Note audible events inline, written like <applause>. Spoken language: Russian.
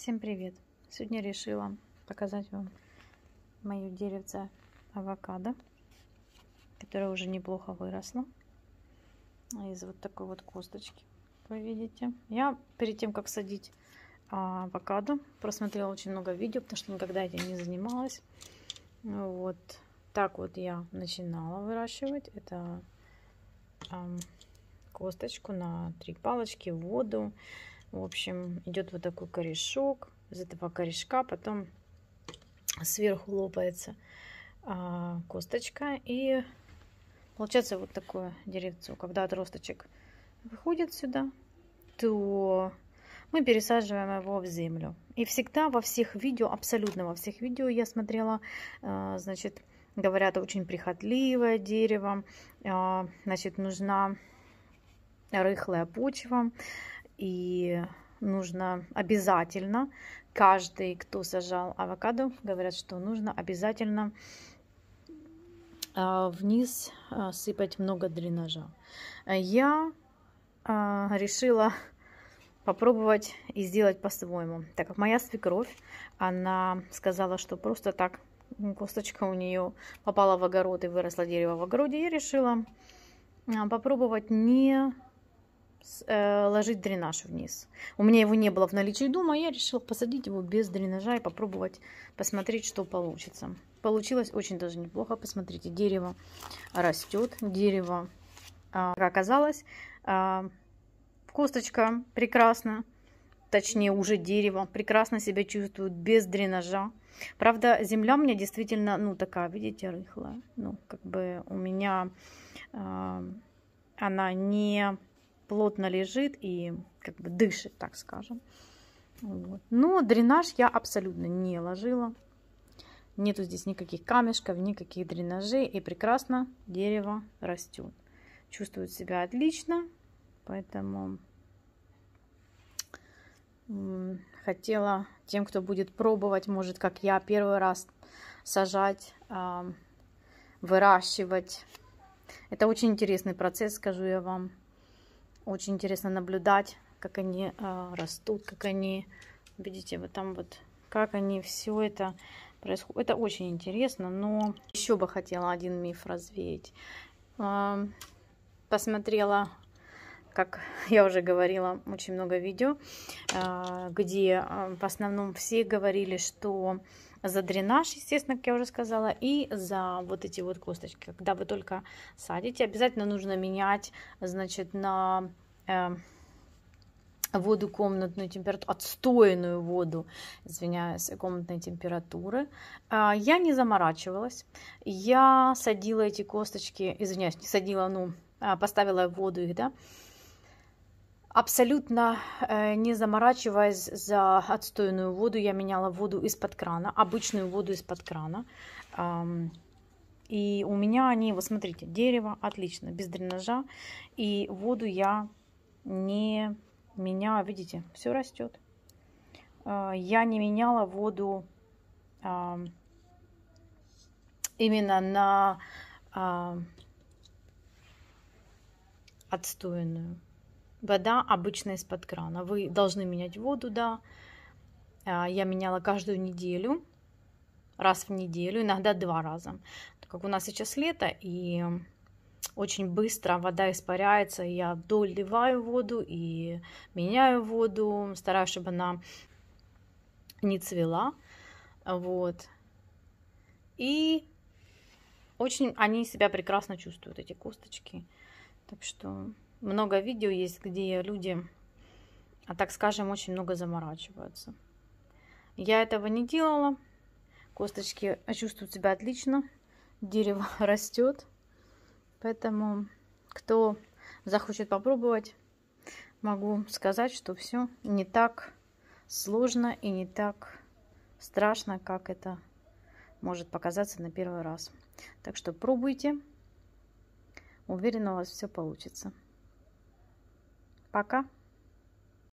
Всем привет! Сегодня решила показать вам мою деревце авокадо, которое уже неплохо выросло. Из вот такой вот косточки, вы видите. Я перед тем, как садить а, авокадо, просмотрела очень много видео, потому что никогда этим не занималась. Вот так вот я начинала выращивать. Это косточку на три палочки, воду в общем, идет вот такой корешок. Из этого корешка потом сверху лопается а, косточка. И получается вот такое деревцо. Когда отросточек выходит сюда, то мы пересаживаем его в землю. И всегда во всех видео, абсолютно во всех видео я смотрела, а, значит, говорят, очень прихотливое дерево, а, значит, нужна рыхлая почва, и нужно обязательно, каждый, кто сажал авокадо, говорят, что нужно обязательно а, вниз а, сыпать много дренажа. А я решила <laughs> попробовать и сделать по-своему, так как моя свекровь, она сказала, что просто так косточка у нее попала в огород и выросло дерево в огороде, я решила попробовать не Э, ложить дренаж вниз. У меня его не было в наличии дома, я решила посадить его без дренажа и попробовать посмотреть, что получится. Получилось очень даже неплохо. Посмотрите, дерево растет, дерево, а, как оказалось, а, косточка прекрасно, точнее уже дерево, прекрасно себя чувствует без дренажа. Правда, земля у меня действительно, ну, такая, видите, рыхлая. Ну, как бы у меня а, она не плотно лежит и как бы дышит, так скажем. Вот. Но дренаж я абсолютно не ложила. Нету здесь никаких камешков, никаких дренажей. И прекрасно дерево растет. Чувствует себя отлично. Поэтому хотела тем, кто будет пробовать, может, как я, первый раз сажать, выращивать. Это очень интересный процесс, скажу я вам. Очень интересно наблюдать, как они э, растут, как они, видите, вот там вот, как они все это происходит. Это очень интересно, но еще бы хотела один миф развеять. Э, посмотрела, как <laughs> я уже говорила, очень много видео, э, где в основном все говорили, что за дренаж, естественно, как я уже сказала, и за вот эти вот косточки. Когда вы только садите, обязательно нужно менять, значит, на... Э, воду комнатную температуру, отстойную воду, извиняюсь, комнатной температуры. А, я не заморачивалась. Я садила эти косточки, извиняюсь, не садила, ну, а, поставила воду их, да, Абсолютно э, не заморачиваясь за отстойную воду, я меняла воду из-под крана, обычную воду из-под крана. И у меня они, вот смотрите, дерево, отлично, без дренажа. И воду я не меняю, видите, все растет. Э, я не меняла воду именно на отстойную. Вода обычная из-под крана. Вы должны менять воду, да. А, я меняла каждую неделю, раз в неделю, иногда два раза. Так как у нас сейчас лето, и очень быстро вода испаряется, я доливаю воду и меняю воду, стараюсь, чтобы она не цвела, вот. И очень они себя прекрасно чувствуют, эти косточки. Так что много видео есть, где люди, а так скажем, очень много заморачиваются. Я этого не делала. Косточки чувствуют себя отлично. Дерево <laughs> растет. Поэтому, кто захочет попробовать, могу сказать, что все не так сложно и не так страшно, как это может показаться на первый раз. Так что пробуйте. Уверена, у вас все получится. Пока!